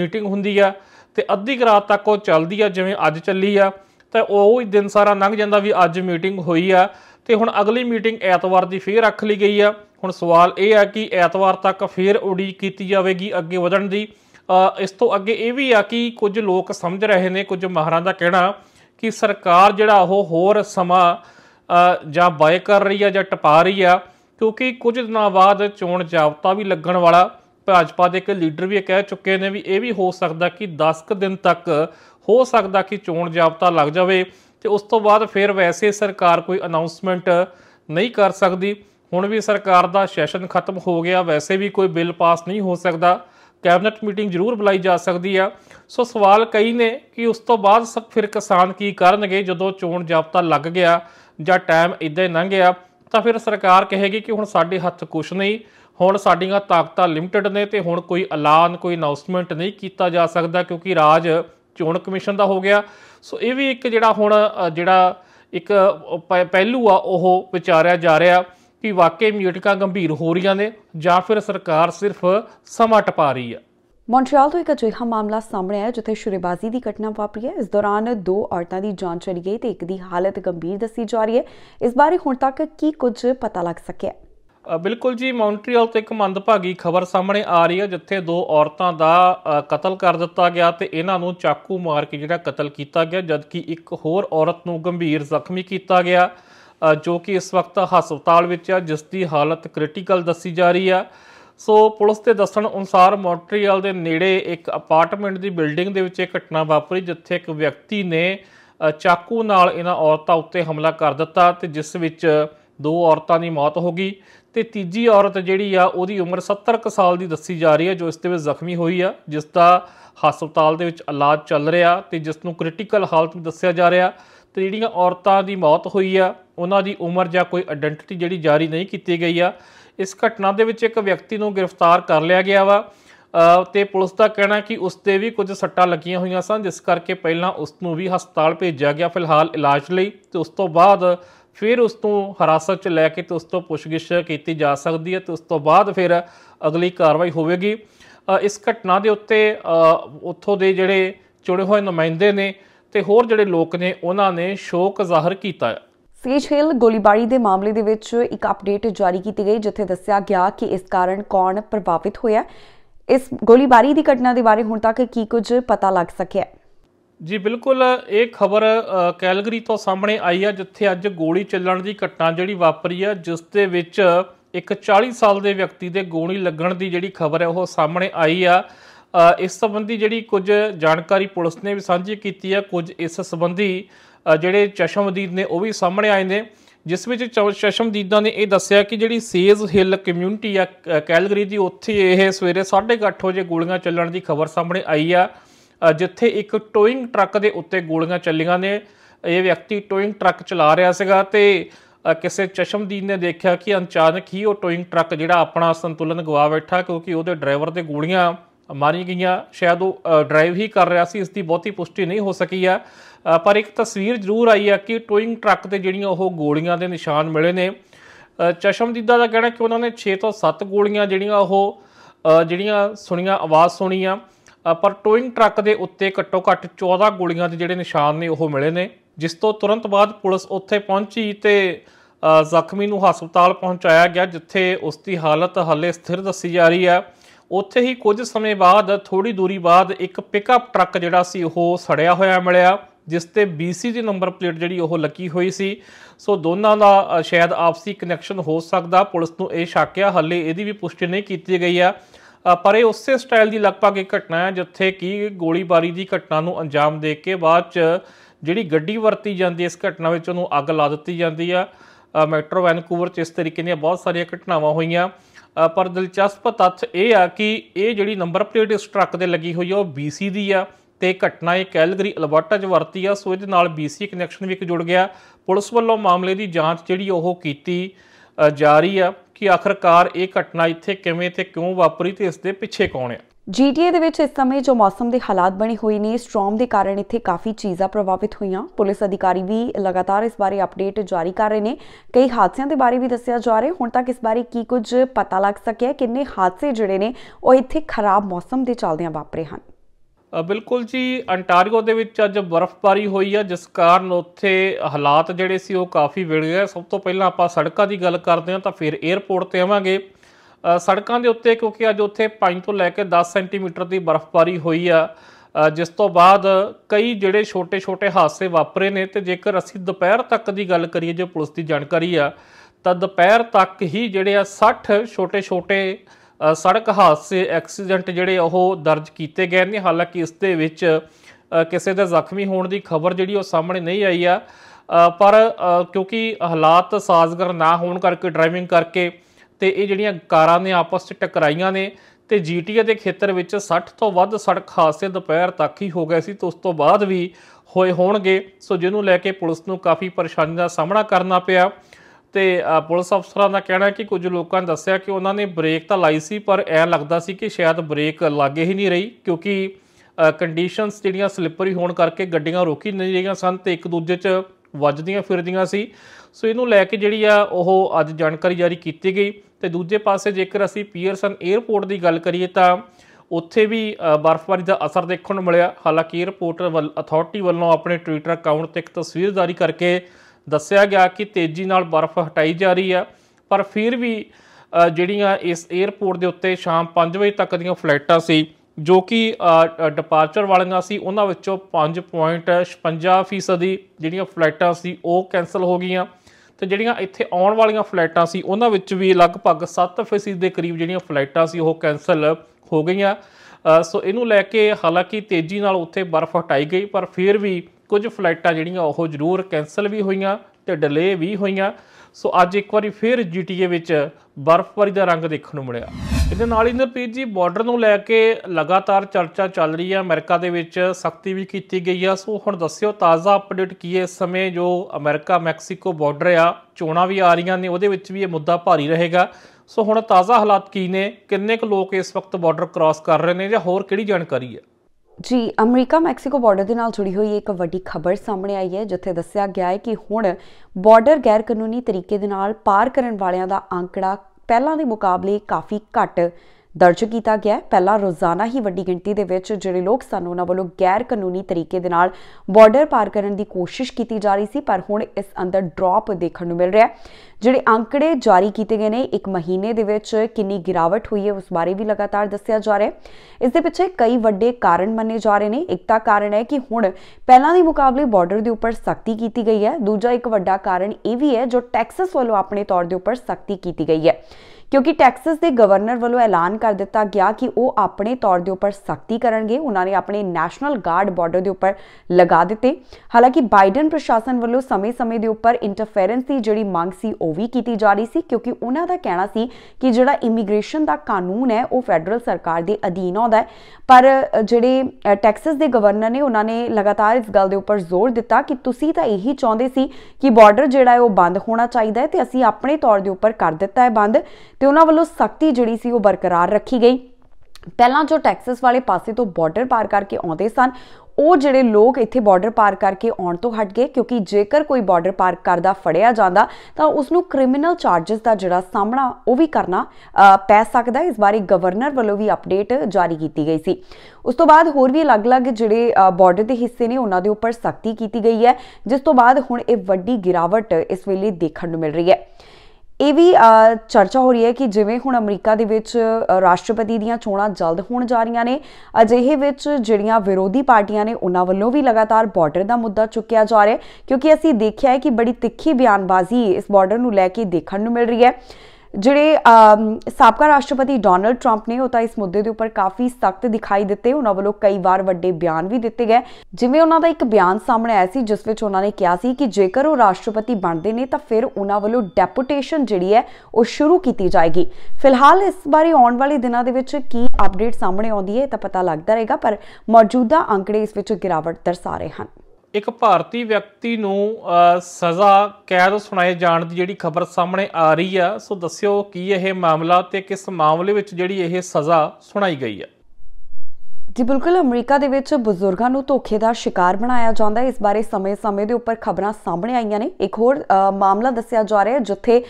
ਮੀਟਿੰਗ ਹੁੰਦੀ ਆ ਤੇ ਅੱਧੀ ਰਾਤ ਤੱਕ ਉਹ ਚੱਲਦੀ ਆ ਜਿਵੇਂ ਅੱਜ ਚੱਲੀ ਆ ਤੇ ਉਹ ਹੀ ਦਿਨ ਸਾਰਾ ਲੰਘ ਜਾਂਦਾ ਵੀ ਅੱਜ ਮੀਟਿੰਗ ਹੋਈ ਆ ਤੇ ਹੁਣ ਅਗਲੀ ਮੀਟਿੰਗ ਐਤਵਾਰ ਦੀ ਫੇਰ ਰੱਖ ਲਈ ਗਈ ਆ ਹੁਣ ਸਵਾਲ ਇਹ ਆ ਕਿ ਐਤਵਾਰ ਤੱਕ ਫੇਰ ਉਡੀਕ ਕੀਤੀ ਜਾਵੇਗੀ ਅੱਗੇ ਵਧਣ ਦੀ ਇਸ ਤੋਂ ਅੱਗੇ ਇਹ ਵੀ ਆ ਕਿ ਕੁਝ ਲੋਕ ਸਮਝ ਰਹੇ ਨੇ ਕੁਝ ਮਹਾਰਾਂ ਦਾ ਕਹਿਣਾ ਕਿ ਸਰਕਾਰ ਜਿਹੜਾ ਉਹ ਹੋਰ ਸਮਾਂ ਜਾਂ ਬਾਇ ਕਰ ਰਹੀ ਆ ਜਾਂ ਟਪਾ ਰਹੀ ਆ ਕਿਉਂਕਿ ਕੁਝ ਦਿਨਾਂ ਬਾਅਦ ਚੋਣ ਜਾਬਤਾ ਵੀ ਲੱਗਣ ਵਾਲਾ ਭਾਜਪਾ ਦੇ ਇੱਕ ਲੀਡਰ ਵੀ ਕਹਿ ਚੁੱਕੇ ਨੇ ਵੀ ਇਹ ਵੀ ਹੋ ਸਕਦਾ ਕਿ 10 ਦਿਨ ਤੱਕ ਹੋ ਸਕਦਾ ਕਿ ਚੋਣ ਜਾਬਤਾ ਲੱਗ ਜਾਵੇ ਤੇ ਉਸ ਤੋਂ ਬਾਅਦ ਫਿਰ ਵੈਸੇ ਸਰਕਾਰ ਕੋਈ ਅਨਾਉਂਸਮੈਂਟ ਨਹੀਂ ਕਰ ਸਕਦੀ ਹੁਣ ਵੀ ਸਰਕਾਰ ਦਾ ਸੈਸ਼ਨ ਖਤਮ ਹੋ ਗਿਆ ਵੈਸੇ ਵੀ ਕੋਈ ਬਿੱਲ ਪਾਸ ਨਹੀਂ ਹੋ ਸਕਦਾ ਕੈਬਨਿਟ ਮੀਟਿੰਗ ਜ਼ਰੂਰ ਬੁਲਾਈ ਜਾ ਸਕਦੀ ਆ ਸੋ ਸਵਾਲ ਕਈ ਨੇ ਕਿ ਉਸ ਤੋਂ ਬਾਅਦ ਸਭ ਫਿਰ ਕਿਸਾਨ ਕੀ ਕਰਨਗੇ ਜਦੋਂ ਚੋਣ ਜਾਬਤਾ ਲੱਗ ਗਿਆ ਜਾਂ ਟਾਈਮ ਇਦਾਂ ਹੀ ਲੰਘ ਗਿਆ ਤਾਂ ਫਿਰ ਸਰਕਾਰ ਕਹੇਗੀ ਕਿ ਹੁਣ ਸਾਡੇ ਹੱਥ ਕੁਛ ਨਹੀਂ ਹੁਣ ਸਾਡੀਆਂ ਤਾਕਤਾਂ ਲਿਮਟਿਡ ਨੇ ਤੇ ਹੁਣ ਕੋਈ ਐਲਾਨ ਕੋਈ ਅਨਾਉਂਸਮੈਂਟ ਨਹੀਂ ਕੀਤਾ ਜਾ ਸਕਦਾ ਕਿਉਂਕਿ ਰਾਜ ਚੋਣ ਕਮਿਸ਼ਨ ਦਾ ਹੋ ਗਿਆ ਸੋ ਇਹ ਵੀ ਇੱਕ ਜਿਹੜਾ ਹੁਣ ਜਿਹੜਾ ਇੱਕ ਪਹਿਲੂ ਆ ਉਹ ਵਿਚਾਰਿਆ ਜਾ ਰਿਹਾ ਕਿ ਵਾਕਈ ਮਿਊਟਿਕਾ ਗੰਭੀਰ ਹੋ ਰਹੀਆਂ ਨੇ ਜਾਂ ਫਿਰ ਸਰਕਾਰ ਸਿਰਫ ਸਮਾਂ ਟਪਾ ਰਹੀ ਹੈ ਮੌਂਟਰੀਅਲ ਤੋਂ ਇੱਕ ਅਜਿਹਾ ਮਾਮਲਾ ਸਾਹਮਣੇ ਆਇਆ ਜਿੱਥੇ ਸ਼ੁਰੇਬਾਜ਼ੀ ਦੀ ਘਟਨਾ ਵਾਪਰੀ ਹੈ ਇਸ ਦੌਰਾਨ ਦੋ ਔਰਤਾਂ ਦੀ ਜਾਨ ਚਲੀ ਗਈ ਤੇ ਇੱਕ ਦੀ ਹਾਲਤ ਗੰਭੀਰ ਦੱਸੀ ਜਾ ਰਹੀ ਹੈ ਇਸ ਬਾਰੇ ਹੁਣ ਤੱਕ ਕੀ ਕੁਝ ਪਤਾ ਲੱਗ ਸਕਿਆ ਬਿਲਕੁਲ ਜੀ ਮੌਂਟਰੀਅਲ ਤੋਂ ਇੱਕ ਮੰਦਭਾਗੀ ਖਬਰ ਸਾਹਮਣੇ ਆ ਰਹੀ ਹੈ ਜਿੱਥੇ ਦੋ ਔਰਤਾਂ ਦਾ ਕਤਲ ਕਰ ਦਿੱਤਾ ਗਿਆ ਤੇ ਇਹਨਾਂ ਨੂੰ ਚਾਕੂ ਮਾਰ ਕੇ ਜਿਹੜਾ ਕਤਲ ਕੀਤਾ ਗਿਆ ਜਦਕਿ ਇੱਕ ਹੋਰ ਔਰਤ ਨੂੰ ਗੰਭੀਰ ਜ਼ਖਮੀ ਕੀਤਾ ਗਿਆ ਜੋ ਕਿ ਇਸ ਵਕਤ ਹਸਪਤਾਲ ਵਿੱਚ ਹੈ ਜਿਸ ਦੀ ਹਾਲਤ ਕ੍ਰਿਟੀਕਲ ਦੱਸੀ ਜਾ ਰਹੀ ਹੈ ਸੋ ਪੁਲਿਸ ਦੇ ਦੱਸਣ ਅਨੁਸਾਰ ਮੌਂਟਰੀਅਲ ਦੇ ਨੇੜੇ ਇੱਕ ਅਪਾਰਟਮੈਂਟ ਦੀ ਬਿਲਡਿੰਗ ਦੇ ਵਿੱਚ ਇਹ ਘਟਨਾ ਵਾਪਰੀ ਜਿੱਥੇ ਇੱਕ ਵਿਅਕਤੀ ਨੇ ਚਾਕੂ ਨਾਲ ਇਹਨਾਂ ਔਰਤਾਂ ਉੱਤੇ ਹਮਲਾ ਕਰ ਦਿੱਤਾ ਤੇ ਜਿਸ ਵਿੱਚ ਦੋ ਔਰਤਾਂ ਦੀ ਮੌਤ ਹੋ ਗਈ ਤੇ ਤੀਜੀ ਔਰਤ ਜਿਹੜੀ ਆ ਉਹਦੀ ਉਮਰ 70 ਸਾਲ ਦੀ ਦੱਸੀ ਜਾ ਰਹੀ ਹੈ ਜੋ ਇਸ ਦੇ ਵਿੱਚ ਜ਼ਖਮੀ ਹੋਈ ਆ ਜਿਸ ਦਾ ਹਸਪਤਾਲ ਦੇ ਵਿੱਚ ਇਲਾਜ ਚੱਲ ਰਿਹਾ ਤੇ ਜਿਸ ਨੂੰ ਕ੍ਰਿਟੀਕਲ ਹਾਲਤ ਵਿੱਚ ਦੱਸਿਆ ਜਾ ਰਿਹਾ ਤੇ ਜਿਹੜੀਆਂ ਔਰਤਾਂ ਦੀ ਮੌਤ ਹੋਈ ਆ ਉਹਨਾਂ ਦੀ ਉਮਰ ਜਾਂ ਕੋਈ ਆਇਡੈਂਟੀਟੀ ਜਿਹੜੀ ਜਾਰੀ ਨਹੀਂ ਕੀਤੀ ਗਈ ਆ ਇਸ ਘਟਨਾ ਦੇ ਵਿੱਚ ਇੱਕ ਵਿਅਕਤੀ ਨੂੰ ਗ੍ਰਿਫਤਾਰ ਕਰ ਲਿਆ ਗਿਆ ਵਾ ਤੇ ਪੁਲਿਸ ਦਾ ਕਹਿਣਾ ਕਿ ਉਸ ਤੇ ਵੀ ਕੁਝ ਸੱਟਾਂ ਲੱਗੀਆਂ ਹੋਈਆਂ ਸਨ ਜਿਸ ਕਰਕੇ ਪਹਿਲਾਂ ਉਸ ਨੂੰ ਵੀ ਹਸਪਤਾਲ ਭੇਜਿਆ ਗਿਆ ਫਿਲਹਾਲ ਇਲਾਜ ਲਈ ਤੇ ਉਸ ਤੋਂ ਬਾਅਦ ਫਿਰ ਉਸ ਤੋਂ ਹਰਾਸਤ 'ਚ ਲੈ ਕੇ ਤੇ ਉਸ ਤੋਂ ਪੁੱਛਗਿੱਛ ਕੀਤੀ ਜਾ ਸਕਦੀ ਹੈ ਤੇ ਉਸ ਤੋਂ ਬਾਅਦ ਫਿਰ ਅਗਲੀ ਕਾਰਵਾਈ ਹੋਵੇਗੀ ਇਸ ਘਟਨਾ ਦੇ ਉੱਤੇ ਉੱਥੋਂ ਦੇ ਜਿਹੜੇ ਚੁਣੇ ਹੋਏ ਨੁਮਾਇੰਦੇ ਨੇ ਤੇ ਹੋਰ ਜਿਹੜੇ ਲੋਕ ਨੇ ਉਹਨਾਂ ਨੇ ਸ਼ੋਕ ਜ਼ਾਹਰ ਕੀਤਾ ਹੈ ਸੇਜ ਹਿੱਲ ਗੋਲੀਬਾਰੀ ਦੇ ਮਾਮਲੇ ਦੇ ਵਿੱਚ ਇੱਕ ਅਪਡੇਟ ਜਾਰੀ ਕੀਤੀ ਗਈ ਜਿੱਥੇ ਦੱਸਿਆ ਗਿਆ ਕਿ ਇਸ ਕਾਰਨ ਕੌਣ ਪ੍ਰਭਾਵਿਤ ਹੋਇਆ ਇਸ ਗੋਲੀਬਾਰੀ ਦੀ ਘਟਨਾ ਦੇ ਬਾਰੇ ਹੁਣ ਤੱਕ ਕੀ ਕੁਝ ਪਤਾ ਲੱਗ ਸਕਿਆ ਜੀ ਬਿਲਕੁਲ ਇਹ ਖਬਰ ਕੈਲਗਰੀ ਤੋਂ ਸਾਹਮਣੇ ਆਈ ਹੈ ਜਿੱਥੇ ਅੱਜ ਗੋਲੀ ਚੱਲਣ ਦੀ ਘਟਨਾ ਜਿਹੜੀ ਵਾਪਰੀ ਹੈ ਜਿਸ ਦੇ ਵਿੱਚ ਇੱਕ 40 ਸਾਲ ਦੇ ਵਿਅਕਤੀ ਦੇ ਗੋਲੀ ਲੱਗਣ ਦੀ ਜਿਹੜੀ ਖਬਰ ਹੈ ਉਹ ਸਾਹਮਣੇ ਆਈ ਆ ਇਸ ਸੰਬੰਧੀ ਜਿਹੜੀ ਕੁਝ ਜਾਣਕਾਰੀ ਪੁਲਿਸ ਨੇ ਵੀ ਸਾਂਝੀ ਕੀਤੀ ਹੈ ਕੁਝ ਇਸ ਸੰਬੰਧੀ ਜਿਹੜੇ ਚਸ਼ਮਦੀਦ ਨੇ ਉਹ ਵੀ ਸਾਹਮਣੇ ਆਏ ਨੇ ਜਿਸ ਵਿੱਚ ਚਸ਼ਮਦੀਦਾਂ ਨੇ ਇਹ ਦੱਸਿਆ ਕਿ ਜਿਹੜੀ ਸੇਜ਼ ਹਿੱਲ ਕਮਿਊਨਿਟੀ ਆ ਕੈਲਗਰੀ ਦੀ ਉੱਥੇ ਇਹ ਸਵੇਰੇ 8:30 ਵਜੇ ਗੋਲੀਆਂ ਚੱਲਣ ਦੀ ਖਬਰ ਸਾਹਮਣੇ ਆਈ ਆ ਜਿੱਥੇ ਇੱਕ ਟੋਇੰਗ ਟਰੱਕ ਦੇ ਉੱਤੇ ਗੋਲੀਆਂ ਚੱਲੀਆਂ ਨੇ ਇਹ ਵਿਅਕਤੀ ਟੋਇੰਗ ਟਰੱਕ ਚਲਾ ਰਿਹਾ ਸੀਗਾ ਤੇ ਕਿਸੇ ਚਸ਼ਮਦੀਦ ਨੇ ਦੇਖਿਆ ਕਿ ਅਚਾਨਕ ਹੀ ਉਹ ਟੋਇੰਗ ਟਰੱਕ ਜਿਹੜਾ ਆਪਣਾ ਸੰਤੁਲਨ ਗਵਾ ਬੈਠਾ ਕਿਉਂਕਿ ਉਹਦੇ ਡਰਾਈਵਰ ਤੇ ਗੋਲੀਆਂ ਮਾਰੀ ਗਈਆਂ ਸ਼ਾਇਦ ਉਹ ਡਰਾਈਵ ਹੀ ਕਰ ਰਿਹਾ ਸੀ ਇਸ ਦੀ ਬਹੁਤੀ ਪੁਸ਼ਟੀ ਨਹੀਂ ਹੋ ਸਕੀ ਆ ਪਰ ਇੱਕ ਤਸਵੀਰ ਜ਼ਰੂਰ ਆਈ ਆ ਕਿ ਟੋਇੰਗ ਟਰੱਕ ਤੇ ਜਿਹੜੀਆਂ ਉਹ ਗੋਲੀਆਂ ਦੇ ਨਿਸ਼ਾਨ ਮਿਲੇ ਨੇ ਚਸ਼ਮਦੀਦਾ ਦਾ ਕਹਿਣਾ ਕਿ ਉਹਨਾਂ ਨੇ 6 ਤੋਂ 7 ਗੋਲੀਆਂ ਜਿਹੜੀਆਂ ਉਹ ਜਿਹੜੀਆਂ ਸੁਣੀਆਂ ਆਵਾਜ਼ ਸੁਣੀ ਆ ਪਰ ਟੋਇੰਗ ਟਰੱਕ ਦੇ ਉੱਤੇ ਘੱਟੋ ਘੱਟ 14 ਗੋਲੀਆਂ ਦੇ ਜਿਹੜੇ ਨਿਸ਼ਾਨ ਨੇ ਉਹ ਮਿਲੇ ਨੇ ਜਿਸ ਤੋਂ ਤੁਰੰਤ ਬਾਅਦ ਪੁਲਿਸ ਉੱਥੇ ਪਹੁੰਚੀ ਤੇ ਜ਼ਖਮੀ ਨੂੰ ਹਸਪਤਾਲ ਪਹੁੰਚਾਇਆ ਗਿਆ ਜਿੱਥੇ ਉਸ ਦੀ ਹਾਲਤ ਹੱਲੇ ਸਥਿਰ ਦੱਸੀ ਜਾ ਰਹੀ ਹੈ ਉੱਥੇ ਹੀ ਕੁਝ ਸਮੇਂ ਬਾਅਦ ਥੋੜੀ ਦੂਰੀ ਬਾਅਦ ਇੱਕ ਪਿਕਅਪ ਟਰੱਕ ਜਿਹੜਾ ਸੀ ਉਹ ਸੜਿਆ ਹੋਇਆ ਮਿਲਿਆ ਜਿਸ ਤੇ BC ਦੀ ਨੰਬਰ ਪਲੇਟ ਜਿਹੜੀ ਉਹ ਲੱਗੀ ਹੋਈ ਸੀ ਸੋ ਦੋਨਾਂ ਦਾ ਸ਼ਾਇਦ ਆਪਸੀ ਕਨੈਕਸ਼ਨ ਹੋ ਸਕਦਾ ਪੁਲਿਸ ਨੂੰ ਇਹ ਸ਼ੱਕ ਆ ਹੱਲੇ ਇਹਦੀ ਵੀ ਪੁਸ਼ਟੀ ਨਹੀਂ ਕੀਤੀ ਗਈ ਆ ਪਰ ਇਹ ਉਸੇ ਸਟਾਈਲ ਦੀ ਲਗਭਗ ਇੱਕ ਘਟਨਾ ਹੈ ਜਿੱਥੇ ਕਿ ਗੋਲੀਬਾਰੀ ਦੀ ਘਟਨਾ ਨੂੰ ਅੰਜਾਮ ਦੇ ਕੇ ਬਾਅਦ ਚ ਜਿਹੜੀ ਗੱਡੀ ਵਰਤੀ ਜਾਂਦੀ ਇਸ ਘਟਨਾ ਵਿੱਚ ਉਹਨੂੰ ਅੱਗ ਲਾ ਦਿੱਤੀ ਜਾਂਦੀ ਆ ਮੈਟਰੋ ਵੈਨਕੂਵਰ ਚ ਇਸ ਤਰੀਕੇ ਦੀਆਂ ਬਹੁਤ ਸਾਰੀਆਂ ਘਟਨਾਵਾਂ ਹੋਈਆਂ ਪਰ ਦਿਲਚਸਪ ਤੱਥ ਇਹ ਆ ਕਿ ਇਹ ਜਿਹੜੀ ਨੰਬਰ ਪਲੇਟ ਇਸ ਟਰੱਕ ਦੇ ਲੱਗੀ ਹੋਈ ਆ ਉਹ BC ਦੀ ਆ ਤੇ ਘਟਨਾ ਇਹ ਕੈਲਗਰੀ ਅਲਬਰਟਾ 'ਚ ਵਰਤੀ ਆ ਸੋ ਇਹਦੇ ਨਾਲ BC ਕਨੈਕਸ਼ਨ ਵੀ ਇੱਕ ਜੁੜ ਗਿਆ ਪੁਲਿਸ ਵੱਲੋਂ ਮਾਮਲੇ ਦੀ ਜਾਂਚ ਜਿਹੜੀ ਉਹ ਕੀਤੀ ਜਾਰੀ ਆ ਕਿ ਆਖਰਕਾਰ ਇਹ ਘਟਨਾ ਇੱਥੇ ਕਿਵੇਂ ਤੇ ਕਿਉਂ ਵਾਪਰੀ ਤੇ ਇਸ ਦੇ ਪਿੱਛੇ ਕੌਣ ਆ ਜੀਟੀਏ ਦੇ ਵਿੱਚ ਇਸ ਸਮੇਂ ਜੋ ਮੌਸਮ ਦੇ ਹਾਲਾਤ ਬਣੇ ਹੋਏ ਨੇ ਸਟ੍ਰੋਮ ਦੇ ਕਾਰਨ ਇੱਥੇ ਕਾਫੀ ਚੀਜ਼ਾਂ ਪ੍ਰਭਾਵਿਤ ਹੋਈਆਂ ਪੁਲਿਸ ਅਧਿਕਾਰੀ ਵੀ ਲਗਾਤਾਰ ਇਸ ਬਾਰੇ ਅਪਡੇਟ ਜਾਰੀ ਕਰ ਰਹੇ ਨੇ ਕਈ ਹਾਦਸਿਆਂ ਦੇ ਬਾਰੇ ਵੀ ਦੱਸਿਆ ਜਾ ਰਿਹਾ ਹੁਣ ਤੱਕ ਇਸ ਬਾਰੇ ਕੀ ਕੁਝ ਪਤਾ ਲੱਗ ਸਕਿਆ ਕਿੰਨੇ ਹਾਦਸੇ ਜਿਹੜੇ ਨੇ ਉਹ ਇੱਥੇ ਖਰਾਬ ਮੌਸਮ ਦੇ ਚੱਲਦਿਆਂ ਵਾਪਰੇ ਹਨ ਬਿਲਕੁਲ ਜੀ ਅੰਟਾਰੀਓ ਦੇ ਵਿੱਚ ਅੱਜ ਬਰਫ਼ਬਾਰੀ ਹੋਈ ਆ ਜਿਸ ਕਾਰਨ ਉੱਥੇ ਹਾਲਾਤ ਜਿਹੜੇ ਸੀ ਉਹ ਕਾਫੀ ਵਿਗੜ ਗਏ ਸਭ ਤੋਂ ਪਹਿਲਾਂ ਆਪਾਂ ਸੜਕਾਂ ਦੀ ਗੱਲ ਕਰਦੇ ਹਾਂ ਤਾਂ ਫਿਰ 에ਅਰਪੋਰਟ ਤੇ ਆਵਾਂਗੇ ਸੜਕਾਂ ਦੇ ਉੱਤੇ ਕਿਉਂਕਿ ਅੱਜ ਉੱਥੇ 5 ਤੋਂ ਲੈ ਕੇ 10 ਸੈਂਟੀਮੀਟਰ ਦੀ ਬਰਫ਼ਬਾਰੀ ਹੋਈ ਆ ਜਿਸ ਤੋਂ ਬਾਅਦ ਕਈ ਜਿਹੜੇ ਛੋਟੇ-ਛੋਟੇ ਹਾਦਸੇ ਵਾਪਰੇ ਨੇ ਤੇ ਜੇਕਰ ਅਸੀਂ ਦੁਪਹਿਰ ਤੱਕ ਦੀ ਗੱਲ ਕਰੀਏ ਜੋ ਪੁਲਿਸ ਦੀ ਜਾਣਕਾਰੀ ਆ ਤਾਂ ਦੁਪਹਿਰ ਤੱਕ ਹੀ ਜਿਹੜੇ ਆ 60 ਛੋਟੇ-ਛੋਟੇ ਸੜਕ ਹਾਦਸੇ ਐਕਸੀਡੈਂਟ ਜਿਹੜੇ ਉਹ ਦਰਜ ਕੀਤੇ ਗਏ ਨੇ ਹਾਲਾਂਕਿ ਇਸ ਦੇ ਵਿੱਚ ਕਿਸੇ ਦੇ ਜ਼ਖਮੀ ਹੋਣ ਦੀ ਖਬਰ ਜਿਹੜੀ ਉਹ ਸਾਹਮਣੇ ਨਹੀਂ ਆਈ ਆ ਪਰ ਕਿਉਂਕਿ ਹਾਲਾਤ ਸਾਜ਼ਗਰ ਨਾ ਹੋਣ ਕਰਕੇ ਡਰਾਈਵਿੰਗ ਕਰਕੇ ਤੇ ਇਹ ਜਿਹੜੀਆਂ ਕਾਰਾਂ ਨੇ ਆਪਸ ਵਿੱਚ ਟਕਰਾਈਆਂ ਨੇ ਤੇ ਜੀਟੀਏ ਦੇ ਖੇਤਰ ਵਿੱਚ 60 ਤੋਂ ਵੱਧ ਸੜਕ ਹਾਦਸੇ ਦੁਪਹਿਰ ਤੱਕ ਹੀ ਹੋ ਗਏ ਸੀ ਤੇ ਉਸ ਤੋਂ ਬਾਅਦ ਵੀ ਹੋਏ ਹੋਣਗੇ ਸੋ ਜਿਹਨੂੰ ਲੈ ਕੇ ਪੁਲਿਸ ਨੂੰ ਕਾਫੀ ਪਰੇਸ਼ਾਨੀ ਦਾ ਸਾਹਮਣਾ ਕਰਨਾ ਪਿਆ ਤੇ ਪੁਲਿਸ ਅਫਸਰਾਂ ਦਾ ਕਹਿਣਾ ਹੈ ਕਿ ਕੁਝ ਲੋਕਾਂ ਨੇ ਦੱਸਿਆ ਕਿ ਉਹਨਾਂ ਨੇ ਬ੍ਰੇਕ ਤਾਂ ਲਾਈ ਸੀ ਪਰ ਐ ਲੱਗਦਾ ਸੀ ਕਿ ਸ਼ਾਇਦ ਬ੍ਰੇਕ ਲੱਗੇ ਹੀ ਨਹੀਂ ਰਹੀ ਕਿਉਂਕਿ ਕੰਡੀਸ਼ਨਸ ਜਿਹੜੀਆਂ ਸਲਿੱਪਰੀ ਹੋਣ ਕਰਕੇ ਗੱਡੀਆਂ ਰੋਕੀ ਨਹੀਂ ਰਹੀਆਂ ਸਨ ਤੇ ਇੱਕ ਦੂਜੇ 'ਚ ਵੱਜਦੀਆਂ ਫਿਰਦੀਆਂ ਸੀ ਸੋ ਇਹਨੂੰ ਲੈ ਕੇ ਜਿਹੜੀ ਆ ਉਹ ਅੱਜ ਜਾਣਕਾਰੀ ਜਾਰੀ ਕੀਤੀ ਗਈ ਤੇ ਦੂਜੇ ਪਾਸੇ ਜੇਕਰ ਅਸੀਂ ਪੀਅਰਸਨ 에ਅਰਪੋਰਟ ਦੀ ਗੱਲ ਕਰੀਏ ਤਾਂ ਉੱਥੇ ਵੀ ਬਰਫ਼ਬਾਰੀ ਦਾ ਅਸਰ ਦੇਖਣ ਨੂੰ ਮਿਲਿਆ ਹਾਲਾਂਕਿ 에ਅਰਪੋਰਟ ਵੱਲ ਅਥਾਰਟੀ ਵੱਲੋਂ ਆਪਣੇ ਟਵਿੱਟਰ ਅਕਾਊਂਟ ਤੇ ਇੱਕ ਤਸਵੀਰ ਜਾਰੀ ਕਰਕੇ ਦੱਸਿਆ ਗਿਆ ਕਿ ਤੇਜ਼ੀ ਨਾਲ ਬਰਫ਼ ਹਟਾਈ ਜਾ ਰਹੀ ਆ ਪਰ ਫਿਰ ਵੀ ਜਿਹੜੀਆਂ ਇਸ 에ਅਰਪੋਰਟ ਦੇ ਉੱਤੇ ਸ਼ਾਮ 5 ਵਜੇ ਤੱਕ ਦੀਆਂ ਫਲਾਈਟਾਂ ਸੀ ਜੋ ਕਿ ਡਿਪਾਰਚਰ ਵਾਲੀਆਂ ਸੀ ਉਹਨਾਂ ਵਿੱਚੋਂ 5.56% ਦੀ ਜਿਹੜੀਆਂ ਫਲਾਈਟਾਂ ਸੀ ਉਹ ਕੈਨਸਲ ਹੋ ਗਈਆਂ ਤੇ ਜਿਹੜੀਆਂ ਇੱਥੇ ਆਉਣ ਵਾਲੀਆਂ ਫਲੈਟਾਂ ਸੀ ਉਹਨਾਂ ਵਿੱਚ ਵੀ ਲਗਭਗ 7% ਦੇ ਕਰੀਬ ਜਿਹੜੀਆਂ ਫਲੈਟਾਂ ਸੀ ਉਹ ਕੈਨਸਲ ਹੋ ਗਈਆਂ ਸੋ ਇਹਨੂੰ ਲੈ ਕੇ ਹਾਲਾਂਕਿ ਤੇਜ਼ੀ ਨਾਲ ਉੱਥੇ ਬਰਫ਼ ਹਟਾਈ ਗਈ ਪਰ ਫਿਰ ਵੀ ਕੁਝ ਫਲੈਟਾਂ ਜਿਹੜੀਆਂ ਉਹ ਜ਼ਰੂਰ ਕੈਨਸਲ ਵੀ ਹੋਈਆਂ ਤੇ ਡਿਲੇ ਵੀ ਹੋਈਆਂ ਸੋ ਅੱਜ ਇੱਕ ਵਾਰੀ ਫਿਰ ਜੀਟੀਏ ਵਿੱਚ ਬਰਫ਼ਬਾਰੀ ਦਾ ਰੰਗ ਦੇਖਣ ਨੂੰ ਮਿਲਿਆ ਇਹਦੇ ਨਾਲ ਹੀ ਨਰਪ੍ਰੀਤ ਜੀ ਬਾਰਡਰ ਨੂੰ ਲੈ ਕੇ ਲਗਾਤਾਰ ਚਰਚਾ ਚੱਲ ਰਹੀ ਹੈ ਅਮਰੀਕਾ ਦੇ ਵਿੱਚ ਸਖਤੀ ਵੀ ਕੀਤੀ ਗਈ ਆ ਸੋ ਹੁਣ ਦੱਸਿਓ ਤਾਜ਼ਾ ਅਪਡੇਟ ਕੀ ਹੈ ਇਸ ਸਮੇਂ ਜੋ ਅਮਰੀਕਾ ਮੈਕਸੀਕੋ ਬਾਰਡਰ ਆ ਚੋਣਾਂ ਵੀ ਆ ਰਹੀਆਂ ਨੇ ਉਹਦੇ ਵਿੱਚ ਵੀ ਇਹ ਮੁੱਦਾ ਭਾਰੀ ਰਹੇਗਾ ਸੋ ਹੁਣ ਤਾਜ਼ਾ ਹਾਲਾਤ ਕੀ ਨੇ ਕਿੰਨੇ ਕੁ ਲੋਕ ਇਸ ਵਕਤ ਬਾਰਡਰ ਕ੍ਰਾਸ ਕਰ ਰਹੇ ਨੇ ਜਾਂ ਹੋਰ ਕਿਹੜੀ ਜਾਣਕਾਰੀ ਹੈ ਜੀ ਅਮਰੀਕਾ ਮੈਕਸੀਕੋ ਬਾਰਡਰ ਦੇ ਨਾਲ ਜੁੜੀ ਹੋਈ ਇੱਕ ਵੱਡੀ ਖਬਰ ਸਾਹਮਣੇ ਆਈ ਹੈ ਜਿੱਥੇ ਦੱਸਿਆ ਗਿਆ ਹੈ ਕਿ ਹੁਣ ਬਾਰਡਰ ਗੈਰ ਕਾਨੂੰਨੀ ਤਰੀਕੇ ਦੇ ਨਾਲ ਪਾਰ ਕਰਨ ਵਾਲਿਆਂ ਦਾ ਅੰਕੜਾ ਪਹਿਲਾਂ ਦੇ ਮੁਕਾਬਲੇ ਕਾਫੀ ਘੱਟ ਦਰਜ ਕੀਤਾ ਗਿਆ ਹੈ ਪਹਿਲਾਂ ਰੋਜ਼ਾਨਾ ਹੀ ਵੱਡੀ ਗਿਣਤੀ ਦੇ ਵਿੱਚ ਜਿਹੜੇ ਲੋਕ ਸਨ ਉਹਨਾਂ ਵੱਲੋਂ ਗੈਰ ਕਾਨੂੰਨੀ ਤਰੀਕੇ ਦੇ ਨਾਲ ਬਾਰਡਰ ਪਾਰ ਕਰਨ ਦੀ ਕੋਸ਼ਿਸ਼ ਕੀਤੀ ਜਾ ਰਹੀ ਸੀ ਪਰ ਹੁਣ ਇਸ ਅੰਦਰ ਡ੍ਰੌਪ ਦੇਖਣ ਨੂੰ ਮਿਲ ਰਿਹਾ ਹੈ ਜਿਹੜੇ ਅੰਕੜੇ ਜਾਰੀ ਕੀਤੇ ਗਏ ਨੇ ਇੱਕ ਮਹੀਨੇ ਦੇ ਵਿੱਚ ਕਿੰਨੀ ਗਿਰਾਵਟ ਹੋਈ ਹੈ ਉਸ ਬਾਰੇ ਵੀ ਲਗਾਤਾਰ ਦੱਸਿਆ ਜਾ ਰਿਹਾ ਹੈ ਇਸ ਦੇ ਪਿੱਛੇ ਕਈ ਵੱਡੇ ਕਾਰਨ ਮੰਨੇ ਜਾ ਰਹੇ ਨੇ ਇੱਕ ਤਾਂ ਕਾਰਨ ਹੈ ਕਿ ਹੁਣ ਪਹਿਲਾਂ ਦੇ ਮੁਕਾਬਲੇ ਬਾਰਡਰ ਦੇ ਉੱਪਰ ਸਖਤੀ ਕੀਤੀ ਗਈ ਹੈ ਦੂਜਾ ਇੱਕ ਵੱਡਾ ਕਾਰਨ ਇਹ ਵੀ ਹੈ ਜੋ ਟੈਕਸਸ ਵੱਲੋਂ ਆਪਣੇ ਤੌਰ ਦੇ ਉੱਪਰ ਸਖਤੀ ਕੀਤੀ ਗਈ ਹੈ ਕਿਉਂਕਿ ਟੈਕਸਸ ਦੇ ਗਵਰਨਰ ਵੱਲੋਂ ਐਲਾਨ ਕਰ ਦਿੱਤਾ ਗਿਆ ਕਿ ਉਹ ਆਪਣੇ ਤੌਰ ਦੇ ਉੱਪਰ ਸਖਤੀ ਕਰਨਗੇ ਉਹਨਾਂ ਨੇ ਆਪਣੇ ਨੈਸ਼ਨਲ ਗਾਰਡ ਬਾਰਡਰ ਦੇ ਉੱਪਰ ਲਗਾ ਦਿੱਤੇ ਹਾਲਾਂਕਿ ਬਾਈਡਨ ਪ੍ਰਸ਼ਾਸਨ ਵੱਲੋਂ ਸਮੇਂ-ਸਮੇਂ ਦੇ ਉੱਪਰ ਇੰਟਰਫੇਰੈਂਸ ਦੀ ਜਿਹੜੀ ਮੰਗ ਸੀ ਉਹ ਵੀ ਕੀਤੀ ਜਾ ਰਹੀ ਸੀ ਕਿਉਂਕਿ ਉਹਨਾਂ ਦਾ ਕਹਿਣਾ ਸੀ ਕਿ ਜਿਹੜਾ ਇਮੀਗ੍ਰੇਸ਼ਨ ਦਾ ਕਾਨੂੰਨ ਹੈ ਉਹ ਫੈਡਰਲ ਸਰਕਾਰ ਦੇ ਅਧੀਨ ਆਉਂਦਾ ਹੈ ਪਰ ਜਿਹੜੇ ਟੈਕਸਸ ਦੇ ਗਵਰਨਰ ਨੇ ਉਹਨਾਂ ਨੇ ਲਗਾਤਾਰ ਇਸ ਗੱਲ ਦੇ ਉੱਪਰ ਜ਼ੋਰ ਦਿੱਤਾ ਕਿ ਤੁਸੀਂ ਤਾਂ ਇਹੀ ਚਾਹੁੰਦੇ ਸੀ ਕਿ ਬਾਰਡਰ ਜਿਹੜਾ ਹੈ ਉਹ ਬੰਦ ਹੋਣਾ ਚਾਹੀਦਾ ਹੈ ਤੇ ਅਸੀਂ ਆਪਣੇ ਤੌਰ ਦੇ ਉੱਪਰ ਕਰ ਦਿੱਤਾ ਹੈ ਬੰਦ ਤੇ ਉਹਨਾਂ ਵੱਲੋਂ ਸਖਤੀ ਜਿਹੜੀ ਸੀ ਉਹ ਬਰਕਰਾਰ ਰੱਖੀ ਗਈ ਪਹਿਲਾਂ ਜੋ ਟੈਕਸਸ ਵਾਲੇ ਪਾਸੇ ਤੋਂ ਬਾਰਡਰ ਪਾਰ ਕਰਕੇ ਆਉਂਦੇ ਸਨ ਉਹ ਜਿਹੜੇ ਲੋਕ ਇੱਥੇ ਬਾਰਡਰ ਪਾਰ ਕਰਕੇ ਆਉਣ ਤੋਂ ਹਟ ਗਏ ਕਿਉਂਕਿ ਜੇਕਰ ਕੋਈ ਬਾਰਡਰ ਪਾਰ ਕਰਦਾ ਫੜਿਆ ਜਾਂਦਾ ਤਾਂ ਉਸ ਨੂੰ ਕ੍ਰਿਮੀਨਲ ਚਾਰजेस ਦਾ ਜਿਹੜਾ ਸਾਹਮਣਾ ਉਹ ਵੀ ਕਰਨਾ ਪੈ ਸਕਦਾ ਇਸ ਬਾਰੇ ਗਵਰਨਰ ਵੱਲੋਂ ਵੀ ਅਪਡੇਟ ਜਾਰੀ ਕੀਤੀ ਗਈ ਸੀ ਉਸ ਤੋਂ ਬਾਅਦ ਹੋਰ ਵੀ ਅਲੱਗ-ਅਲੱਗ ਜਿਹੜੇ ਬਾਰਡਰ ਦੇ ਹਿੱਸੇ ਨੇ ਉਹਨਾਂ ਦੇ ਉੱਪਰ ਸਖਤੀ ਕੀਤੀ ਗਈ ਹੈ ਜਿਸ ਤੋਂ ਬਾਅਦ ਹੁਣ ਇਹ ਵੱਡੀ ਗਿਰਾਵਟ ਇਸ ਵੇਲੇ ਦੇਖਣ ਨੂੰ ਮਿਲ ਰਹੀ ਹੈ ਇਹ ਵੀ ਚਰਚਾ ਹੋ ਰਹੀ ਹੈ ਕਿ ਜਿਵੇਂ ਹੁਣ ਅਮਰੀਕਾ ਦੇ ਵਿੱਚ ਰਾਸ਼ਟਰਪਤੀ ਦੀਆਂ ਚੋਣਾਂ ਜਲਦ ਹੋਣ ਜਾ ਰਹੀਆਂ ਨੇ ਅਜਿਹੇ ਵਿੱਚ ਜਿਹੜੀਆਂ ਵਿਰੋਧੀ ਪਾਰਟੀਆਂ ਨੇ ਉਹਨਾਂ ਵੱਲੋਂ ਵੀ ਲਗਾਤਾਰ ਬਾਰਡਰ ਦਾ ਮੁੱਦਾ ਚੁੱਕਿਆ ਜਾ ਰਿਹਾ ਹੈ ਕਿਉਂਕਿ ਅਸੀਂ ਦੇਖਿਆ ਹੈ ਕਿ ਬੜੀ ਤਿੱਖੀ ਬਿਆਨਬਾਜ਼ੀ ਇਸ ਬਾਰਡਰ ਨੂੰ ਲੈ ਕੇ ਦੇਖਣ ਨੂੰ ਮਿਲ ਰਹੀ ਹੈ ਜਿਹੜੇ ਸਾਬਕਾ ਰਾਸ਼ਟਰਪਤੀ ਡੋਨਲਡ 트ੰਪ ਨੇ ਉਹ ਤਾਂ ਇਸ ਮੁੱਦੇ ਦੇ ਉੱਪਰ ਕਾਫੀ ਸਖਤ ਦਿਖਾਈ ਦਿੱਤੇ ਉਹਨਾਂ ਵੱਲੋਂ ਕਈ ਵਾਰ ਵੱਡੇ ਬਿਆਨ ਵੀ ਦਿੱਤੇ ਗਏ ਜਿਵੇਂ ਉਹਨਾਂ ਦਾ ਇੱਕ ਬਿਆਨ ਸਾਹਮਣੇ ਆਇਆ ਸੀ ਜਿਸ ਵਿੱਚ ਉਹਨਾਂ ਨੇ ਕਿਹਾ ਸੀ ਕਿ ਜੇਕਰ ਉਹ ਰਾਸ਼ਟਰਪਤੀ ਬਣਦੇ ਨੇ ਤਾਂ ਫਿਰ ਉਹਨਾਂ ਵੱਲੋਂ ਡੈਪੂਟੇਸ਼ਨ ਜਿਹੜੀ ਹੈ ਉਹ ਸ਼ੁਰੂ ਕੀਤੀ ਜਾਏਗੀ ਫਿਲਹਾਲ ਇਸ ਬਾਰੇ ਆਉਣ ਵਾਲੇ ਦਿਨਾਂ ਦੇ ਵਿੱਚ ਕੀ ਅਪਡੇਟ ਸਾਹਮਣੇ ਆਉਂਦੀ ਹੈ ਤਾਂ ਪਤਾ ਲੱਗਦਾ ਰਹੇਗਾ ਪਰ ਮੌਜੂਦਾ ਅੰਕੜੇ ਇਸ ਵਿੱਚ ਗਿਰਾਵਟ ਦਰਸਾ ਰਹੇ ਹਨ ਇੱਕ ਭਾਰਤੀ ਵਿਅਕਤੀ ਨੂੰ ਸਜ਼ਾ ਕੈਦ ਸੁਣਾਏ ਜਾਣ ਦੀ ਜਿਹੜੀ ਖਬਰ ਸਾਹਮਣੇ ਆ ਰਹੀ ਆ ਸੋ ਦੱਸਿਓ ਕੀ ਇਹ ਮਾਮਲਾ ਤੇ ਕਿਸ ਮਾਮਲੇ ਵਿੱਚ ਜਿਹੜੀ ਇਹ ਸਜ਼ਾ ਸੁਣਾਈ ਗਈ ਆ ਜੀ ਬਿਲਕੁਲ ਅਮਰੀਕਾ ਦੇ ਵਿੱਚ ਬਜ਼ੁਰਗਾਂ ਨੂੰ ਧੋਖੇ ਦਾ ਸ਼ਿਕਾਰ ਬਣਾਇਆ ਜਾਂਦਾ ਹੈ ਇਸ ਬਾਰੇ ਸਮੇਂ-ਸਮੇਂ ਦੇ ਉੱਪਰ ਖਬਰਾਂ ਸਾਹਮਣੇ ਆਈਆਂ ਨੇ ਇੱਕ ਹੋਰ ਮਾਮਲਾ ਦੱਸਿਆ ਜਾ ਰਿਹਾ ਹੈ ਜਿੱਥੇ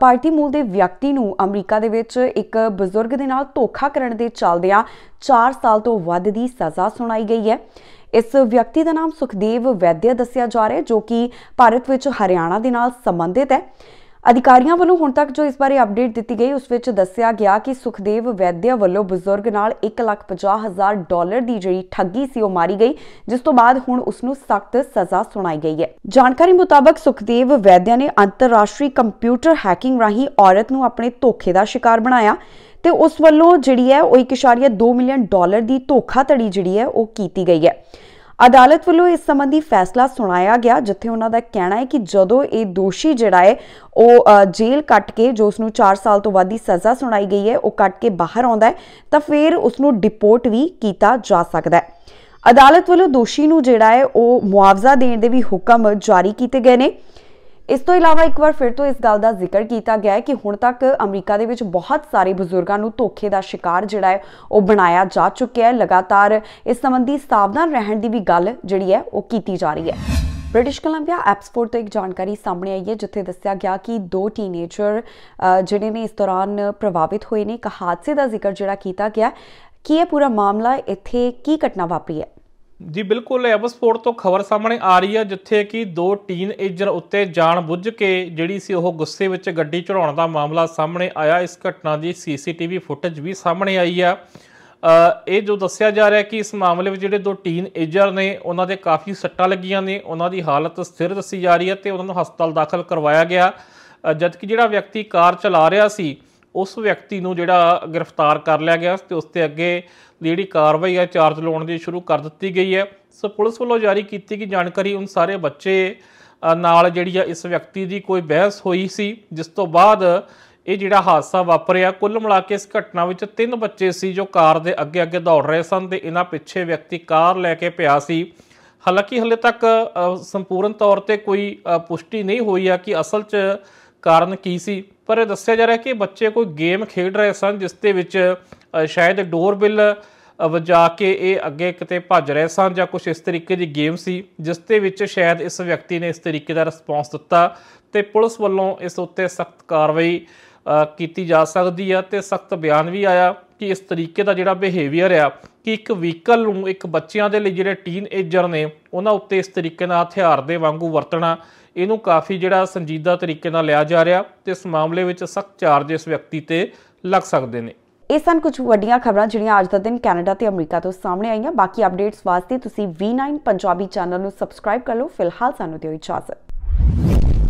ਪਾਰਟੀ ਮੂਲ ਦੇ ਵਿਅਕਤੀ ਨੂੰ ਅਮਰੀਕਾ ਦੇ ਵਿੱਚ ਇੱਕ ਬਜ਼ੁਰਗ ਦੇ ਨਾਲ ਧੋਖਾ ਕਰਨ ਦੇ ਚੱਲਦਿਆਂ 4 ਸਾਲ ਤੋਂ ਵੱਧ ਦੀ ਸਜ਼ਾ ਸੁਣਾਈ ਗਈ ਹੈ ਇਸ ਵਿਅਕਤੀ ਦਾ ਨਾਮ ਸੁਖਦੇਵ ਵੈਦਿਆ ਦੱਸਿਆ ਜਾ ਰਿਹਾ ਹੈ ਜੋ ਕਿ ਭਾਰਤ ਵਿੱਚ ਹਰਿਆਣਾ ਦੇ ਨਾਲ ਸੰਬੰਧਿਤ ਹੈ ਅਧਿਕਾਰੀਆਂ ਵੱਲੋਂ ਹੁਣ ਤੱਕ ਜੋ ਇਸ ਬਾਰੇ ਅਪਡੇਟ ਦਿੱਤੀ ਗਈ ਉਸ ਵਿੱਚ ਦੱਸਿਆ ਗਿਆ ਕਿ ਸੁਖਦੇਵ ਵੈਦਿਆ ਵੱਲੋਂ ਬਜ਼ੁਰਗ ਨਾਲ 1,50,000 ਡਾਲਰ ਦੀ ਜਿਹੜੀ ਠੱਗੀ ਸੀ ਉਹ ਮਾਰੀ ਗਈ ਜਿਸ ਤੋਂ ਬਾਅਦ ਹੁਣ ਉਸ ਨੂੰ ਸਖਤ ਸਜ਼ਾ ਸੁਣਾਈ ਗਈ ਹੈ ਜਾਣਕਾਰੀ ਮੁਤਾਬਕ ਸੁਖਦੇਵ ਵੈਦਿਆ ਨੇ ਅੰਤਰਰਾਸ਼ਟਰੀ ਕੰਪਿਊਟਰ ਹੈਕਿੰਗ ਰਾਹੀਂ ਔਰਤ ਨੂੰ ਆਪਣੇ ਧੋਖੇ ਦਾ ਸ਼ਿਕਾਰ ਬਣਾਇਆ ਤੇ ਉਸ ਵੱਲੋਂ ਜਿਹੜੀ ਹੈ ਉਹ 1.2 ਮਿਲੀਅਨ ਡਾਲਰ ਦੀ ਧੋਖਾਧੜੀ ਜਿਹੜੀ ਹੈ ਉਹ ਕੀਤੀ ਗਈ ਹੈ ਅਦਾਲਤ ਵੱਲੋਂ ਇਸ ਸੰਬੰਧੀ ਫੈਸਲਾ ਸੁਣਾਇਆ ਗਿਆ ਜਿੱਥੇ ਉਹਨਾਂ ਦਾ ਕਹਿਣਾ ਹੈ ਕਿ ਜਦੋਂ ਇਹ ਦੋਸ਼ੀ ਜਿਹੜਾ ਹੈ ਉਹ ਜੇਲ੍ਹ ਕੱਟ ਕੇ ਜੋ ਉਸ ਨੂੰ 4 ਸਾਲ ਤੋਂ ਵੱਧ ਦੀ ਸਜ਼ਾ ਸੁਣਾਈ ਗਈ ਹੈ ਉਹ ਕੱਟ ਕੇ ਬਾਹਰ ਆਉਂਦਾ ਹੈ ਤਾਂ ਫਿਰ ਉਸ ਨੂੰ ਡਿਪੋਰਟ ਵੀ ਕੀਤਾ ਜਾ ਸਕਦਾ ਹੈ ਅਦਾਲਤ ਵੱਲੋਂ ਦੋਸ਼ੀ ਨੂੰ ਜਿਹੜਾ ਹੈ ਉਹ ਮੁਆਵਜ਼ਾ ਦੇਣ ਦੇ ਵੀ ਹੁਕਮ ਜਾਰੀ ਕੀਤੇ ਗਏ ਨੇ ਇਸ ਤੋਂ ਇਲਾਵਾ ਇੱਕ ਵਾਰ ਫਿਰ ਤੋਂ ਇਸ ਗੱਲ ਦਾ ਜ਼ਿਕਰ ਕੀਤਾ ਗਿਆ ਹੈ ਕਿ ਹੁਣ ਤੱਕ ਅਮਰੀਕਾ ਦੇ ਵਿੱਚ ਬਹੁਤ ਸਾਰੇ ਬਜ਼ੁਰਗਾਂ ਨੂੰ ਧੋਖੇ ਦਾ ਸ਼ਿਕਾਰ ਜਿਹੜਾ ਹੈ ਉਹ ਬਣਾਇਆ ਜਾ ਚੁੱਕਿਆ ਹੈ ਲਗਾਤਾਰ ਇਸ ਸੰਬੰਧੀ ਸਾਵਧਾਨ ਰਹਿਣ ਦੀ ਵੀ ਗੱਲ ਜਿਹੜੀ ਹੈ ਉਹ ਕੀਤੀ ਜਾ ਰਹੀ ਹੈ ਬ੍ਰਿਟਿਸ਼ ਕੋਲੰਬੀਆ ਐਪਸਫੋਰਡ ਤੋਂ ਇੱਕ ਜਾਣਕਾਰੀ ਸਾਹਮਣੇ ਆਈ ਹੈ ਜਿੱਥੇ ਦੱਸਿਆ ਗਿਆ ਕਿ ਦੋ ਟੀਨੇਜਰ ਜਿਹੜੇ ਨੇ ਇਸ ਦੌਰਾਨ ਪ੍ਰਭਾਵਿਤ ਹੋਏ ਨੇ ਇੱਕ ਦਾ ਜ਼ਿਕਰ ਜਿਹੜਾ ਕੀਤਾ ਗਿਆ ਕਿ ਇਹ ਪੂਰਾ ਮਾਮਲਾ ਇੱਥੇ ਕੀ ਘਟਨਾ ਵਾਪਰੀ ਹੈ ਜੀ ਬਿਲਕੁਲ ਐਬਸਪੋਰਟ ਤੋਂ ਖਬਰ ਸਾਹਮਣੇ ਆ ਰਹੀ ਹੈ ਜਿੱਥੇ ਕਿ ਦੋ ਟੀਨ ਏਜਰ ਉੱਤੇ ਬੁੱਝ ਕੇ ਜਿਹੜੀ ਸੀ ਉਹ ਗੁੱਸੇ ਵਿੱਚ ਗੱਡੀ ਚੜਾਉਣ ਦਾ ਮਾਮਲਾ ਸਾਹਮਣੇ ਆਇਆ ਇਸ ਘਟਨਾ ਦੀ ਸੀਸੀਟੀਵੀ ਫੁਟੇਜ ਵੀ ਸਾਹਮਣੇ ਆਈ ਆ ਇਹ ਜੋ ਦੱਸਿਆ ਜਾ ਰਿਹਾ ਕਿ ਇਸ ਮਾਮਲੇ ਵਿੱਚ ਜਿਹੜੇ ਦੋ ਟੀਨ ਏਜਰ ਨੇ ਉਹਨਾਂ ਦੇ ਕਾਫੀ ਸੱਟਾਂ ਲੱਗੀਆਂ ਨੇ ਉਹਨਾਂ ਦੀ ਹਾਲਤ ਸਥਿਰ ਦੱਸੀ ਜਾ ਰਹੀ ਹੈ ਤੇ ਉਹਨਾਂ ਨੂੰ ਹਸਪਤਾਲ ਦਾਖਲ ਕਰਵਾਇਆ ਗਿਆ ਜਦਕਿ ਜਿਹੜਾ ਵਿਅਕਤੀ ਕਾਰ ਚਲਾ ਰਿਹਾ ਸੀ ਉਸ ਵਿਅਕਤੀ ਨੂੰ ਜਿਹੜਾ ਗ੍ਰਿਫਤਾਰ ਕਰ ਲਿਆ ਗਿਆ ਤੇ ਉਸ ਤੇ ਅੱਗੇ ਦੀ ਜਿਹੜੀ ਕਾਰਵਾਈ ਹੈ ਚਾਰਜ ਲਾਉਣ ਦੀ ਸ਼ੁਰੂ ਕਰ ਦਿੱਤੀ ਗਈ ਹੈ ਸੋ ਪੁਲਿਸ ਵੱਲੋਂ ਜਾਰੀ ਕੀਤੀ ਗਈ ਜਾਣਕਾਰੀ ਅਨੁਸਾਰ ਬੱਚੇ ਨਾਲ ਜਿਹੜੀ ਆ ਇਸ ਵਿਅਕਤੀ ਦੀ ਕੋਈ ਬਹਿਸ ਹੋਈ ਸੀ ਜਿਸ ਤੋਂ ਬਾਅਦ ਇਹ ਜਿਹੜਾ ਹਾਦਸਾ ਵਾਪਰਿਆ ਕੁੱਲ ਮਿਲਾ ਕੇ ਇਸ ਘਟਨਾ ਵਿੱਚ ਤਿੰਨ ਬੱਚੇ ਸੀ ਜੋ ਕਾਰ ਦੇ ਅੱਗੇ ਅੱਗੇ ਦੌੜ ਰਹੇ ਸਨ ਤੇ ਇਹਨਾਂ ਪਿੱਛੇ ਵਿਅਕਤੀ ਕਾਰ ਲੈ ਕੇ ਪਿਆ ਸੀ ਹਾਲਾਂਕਿ ਹਲੇ ਤੱਕ ਸੰਪੂਰਨ ਤੌਰ ਤੇ ਕੋਈ ਪੁਸ਼ਟੀ ਨਹੀਂ ਹੋਈ ਆ ਕਿ ਅਸਲ 'ਚ ਕਾਰਨ ਕੀ ਸੀ ਪਰ ਇਹ ਦੱਸਿਆ ਜਾ ਰਿਹਾ ਕਿ ਬੱਚੇ ਕੋਈ ਗੇਮ ਖੇਡ ਰਹੇ ਸਨ ਜਿਸ ਦੇ ਵਿੱਚ ਸ਼ਾਇਦ ਡੋਰ ਬਿੱਲ ਵਜਾ ਕੇ ਇਹ ਅੱਗੇ ਕਿਤੇ ਭੱਜ ਰਹੇ ਸਨ ਜਾਂ ਕੁਝ ਇਸ ਤਰੀਕੇ ਦੀ ਗੇਮ ਸੀ ਜਿਸ ਦੇ ਵਿੱਚ ਸ਼ਾਇਦ ਇਸ ਵਿਅਕਤੀ ਨੇ ਇਸ ਤਰੀਕੇ ਦਾ ਰਿਸਪੌਂਸ ਦਿੱਤਾ ਤੇ ਪੁਲਿਸ ਵੱਲੋਂ ਇਸ ਉੱਤੇ ਸਖਤ ਕਾਰਵਾਈ ਕੀਤੀ ਜਾ ਸਕਦੀ ਆ ਤੇ ਸਖਤ ਬਿਆਨ ਵੀ ਆਇਆ ਕਿ ਇਸ ਤਰੀਕੇ ਦਾ ਜਿਹੜਾ ਬਿਹੇਵੀਅਰ ਆ ਕਿ ਇੱਕ ਵਹੀਕਲ ਨੂੰ ਇੱਕ ਬੱਚਿਆਂ ਦੇ ਲਈ ਜਿਹੜੇ ਟੀਨ ਏਜਰ ਨੇ ਉਹਨਾਂ ਉੱਤੇ ਇਸ ਤਰੀਕੇ ਨਾਲ ਹਥਿਆਰ ਦੇ ਵਾਂਗੂ ਵਰਤਣਾ ਇਹਨੂੰ ਕਾਫੀ ਜਿਹੜਾ ਸੰਜੀਦਾ ਤਰੀਕੇ ਨਾਲ ਲਿਆ ਜਾ ਰਿਹਾ ਤੇ ਇਸ ਮਾਮਲੇ ਵਿੱਚ ਸਖਤ ਚਾਰਜ ਇਸ ਵਿਅਕਤੀ ਤੇ ਲੱਗ ਸਕਦੇ ਨੇ ਇਹ ਸਨ ਕੁਝ ਵੱਡੀਆਂ ਖਬਰਾਂ ਜਿਹੜੀਆਂ ਅੱਜ ਦਾ ਦਿਨ ਕੈਨੇਡਾ ਤੇ ਅਮਰੀਕਾ ਤੋਂ ਸਾਹਮਣੇ ਆਈਆਂ ਬਾਕੀ ਅਪਡੇਟਸ ਵਾਸਤੇ ਤੁਸੀਂ V9 ਪੰਜਾਬੀ ਚੈਨਲ ਨੂੰ ਸਬਸਕ੍ਰਾਈਬ ਕਰ ਲਓ ਫਿਲਹਾਲ ਸਾਨੂੰ ਦਿਓ ਇਜਾਜ਼ਤ